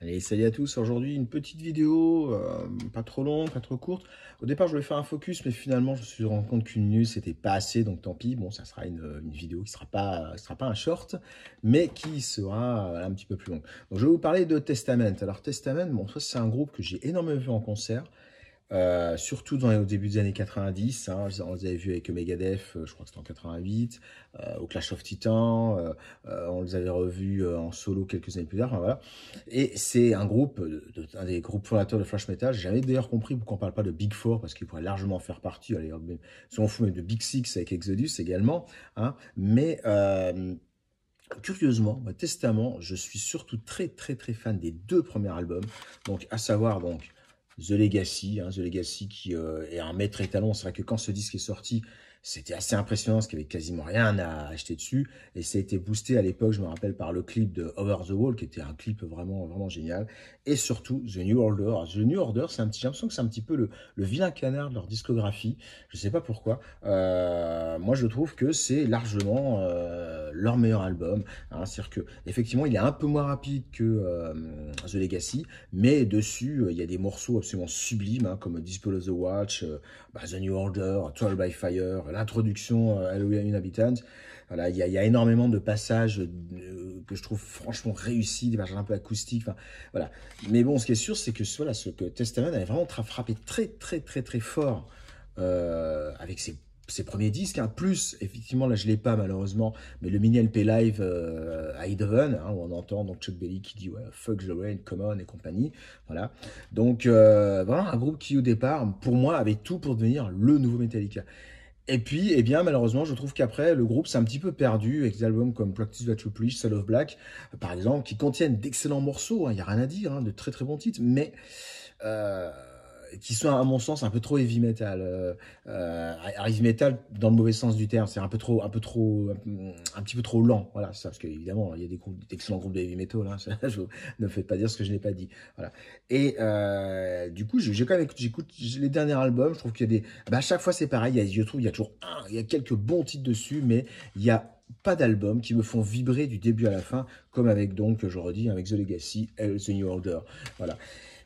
Allez, salut à tous. Aujourd'hui, une petite vidéo, euh, pas trop longue, pas trop courte. Au départ, je voulais faire un focus, mais finalement, je me suis rendu compte qu'une news c'était pas assez, donc tant pis. Bon, ça sera une, une vidéo qui sera pas, sera pas un short, mais qui sera euh, un petit peu plus longue. Donc, je vais vous parler de Testament. Alors, Testament, bon, ça, c'est un groupe que j'ai énormément vu en concert. Euh, surtout dans au début des années 90, hein, on les avait vus avec Megadeth, je crois que c'était en 88, au Clash of Titans, on les avait revus euh, en solo quelques années plus tard, voilà. Et c'est un groupe, de, un des groupes fondateurs de Flash Metal, j'avais d'ailleurs compris pourquoi on parle pas de Big Four, parce qu'il pourrait largement faire partie, allez, si on fout de Big Six avec Exodus également, hein, mais... Euh, curieusement, Testament, je suis surtout très très très fan des deux premiers albums, donc à savoir donc The Legacy, hein. The Legacy qui euh, est un maître étalon. C'est vrai que quand ce disque est sorti, c'était assez impressionnant parce qu'il n'y avait quasiment rien à acheter dessus. Et ça a été boosté à l'époque, je me rappelle, par le clip de Over the Wall, qui était un clip vraiment, vraiment génial. Et surtout, The New Order. the New Order, c'est j'ai l'impression que c'est un petit peu le, le, vilain canard de leur discographie. Je ne sais pas pourquoi. Euh, moi, je trouve que c'est largement... Euh, leur meilleur album. Hein. C'est-à-dire que effectivement, il est un peu moins rapide que euh, The Legacy, mais dessus, euh, il y a des morceaux absolument sublimes, hein, comme Dispel of the Watch, euh, bah, The New Order, 12 by Fire, l'introduction Halloween Inhabitants. Voilà, il y, a énormément de passages que je trouve franchement réussis, des passages un peu acoustiques. Voilà. Mais bon, ce qui est sûr, c'est que voilà, ce que Testament avait vraiment frappé très, très, très, très fort avec ses ses premiers disques, un hein. plus, effectivement, là je l'ai pas malheureusement, mais le mini LP live euh, à Eidhoven, hein, où on entend donc Chuck Belly qui dit ouais, fuck the rain, common et compagnie, voilà. Donc euh, voilà, un groupe qui au départ, pour moi, avait tout pour devenir le nouveau Metallica. Et puis, eh bien, malheureusement, je trouve qu'après, le groupe s'est un petit peu perdu avec des albums comme Practice that You please »,« Soul of Black, par exemple, qui contiennent d'excellents morceaux, hein. il n'y a rien à dire, de très très bons titres, mais... Euh, qui sont à mon sens un peu trop heavy metal, euh, euh, heavy metal dans le mauvais sens du terme, c'est un peu trop, un peu trop, un, petit peu trop lent, voilà, ça, parce qu'évidemment il y a des groupes, groupes de heavy metal, hein, je, ne me faites pas dire ce que je n'ai pas dit, voilà. Et euh, du coup, j'ai quand même, j'écoute les derniers albums, je trouve qu'il y a des, bah, à chaque fois c'est pareil, il y a, je trouve il y a toujours un, il y a quelques bons titres dessus, mais il y a pas d'albums qui me font vibrer du début à la fin, comme avec donc, je redis, avec The Legacy, et The New Order, voilà.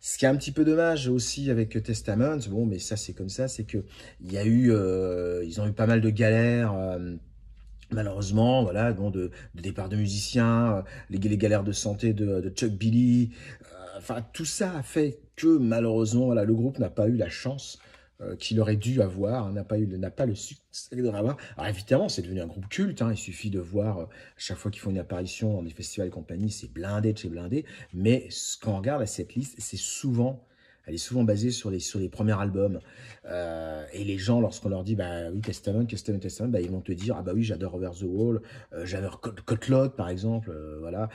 Ce qui est un petit peu dommage aussi avec Testament, bon, mais ça c'est comme ça, c'est que il y a eu, euh, ils ont eu pas mal de galères. Euh, malheureusement, voilà, bon, de, départ de musiciens, euh, les, galères de santé de, de Chuck Billy, enfin tout ça a fait que malheureusement, voilà, le groupe n'a pas eu la chance euh, qu'il aurait dû avoir, hein, n'a pas, eu, pas le succès qu'il devrait avoir. Alors évidemment, c'est devenu un groupe culte, hein. il suffit de voir, euh, chaque fois qu'ils font une apparition dans des festivals et compagnie, c'est blindé de chez blindé, mais ce qu'on regarde à cette liste, c'est souvent elle est souvent basée sur les, sur les premiers albums. Euh, et les gens, lorsqu'on leur dit, bah oui, Testament, Testament, Testament, bah, ils vont te dire, ah bah oui, j'adore Over the Wall, j'adore Cotlock, par exemple, voilà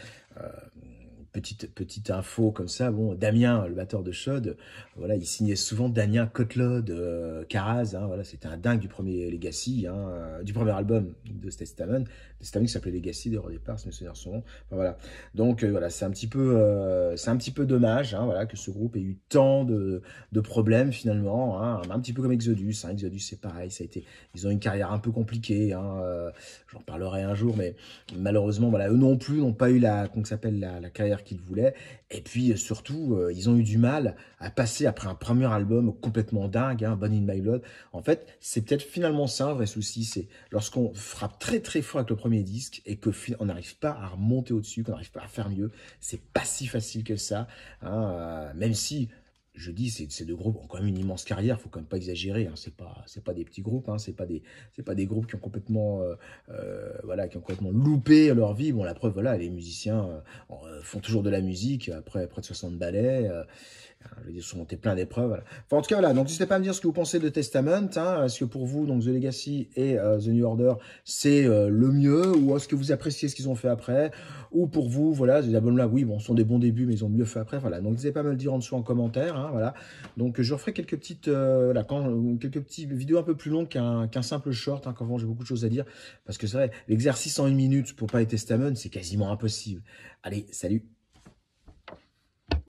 petite, petite info comme ça, bon, Damien, le batteur de chaude voilà, il signait souvent Damien Cotlod, euh, Caraz, hein, voilà, c'était un dingue du premier Legacy, hein, euh, du premier album de Testament, Testament qui s'appelait Legacy de départ, mais sont voilà. Donc euh, voilà, c'est un petit peu, c'est un petit peu dommage, hein, voilà, que ce groupe ait eu tant de, problèmes finalement, un petit peu comme Exodus, Exodus c'est pareil, ça a été, ils ont une carrière un peu compliquée, j'en parlerai un jour, mais malheureusement, voilà, eux non plus n'ont pas eu la, qu'on s'appelle la carrière qu'ils voulaient. Et puis euh, surtout, euh, ils ont eu du mal à passer après un premier album complètement dingue, hein, in My Blood. En fait, c'est peut-être finalement ça un vrai souci, c'est lorsqu'on frappe très très fort avec le premier disque et que on n'arrive pas à remonter au-dessus, qu'on n'arrive pas à faire mieux, c'est pas si facile que ça. Hein, euh, même si je dis, ces deux groupes ont quand même une immense carrière, faut quand même pas exagérer. Hein, c'est pas, c'est pas des petits groupes, hein, c'est pas des, c'est pas des groupes qui ont complètement, euh, euh, voilà, qui ont complètement loupé leur vie. Bon, la preuve, voilà, les musiciens euh, font toujours de la musique après près de 60 ballets. Hein, ils sont montés plein d'épreuves. en tout cas, voilà. Donc, n'hésitez pas à me dire ce que vous pensez de Testament. Hein. Est-ce que pour vous, donc, The Legacy et euh, The New Order, c'est euh, le mieux Ou est-ce que vous appréciez ce qu'ils ont fait après Ou pour vous, voilà, The albums là, oui, bon, sont des bons débuts, mais ils ont mieux fait après. Voilà. Donc, n'hésitez pas à me le dire en dessous en commentaire. Hein, voilà. Donc, je referai quelques petites, euh, là, quand, quelques petites vidéos un peu plus longues qu'un simple short. Hein, quand j'ai beaucoup de choses à dire. Parce que c'est vrai, l'exercice en une minute pour parler Testament, c'est quasiment impossible. Allez, salut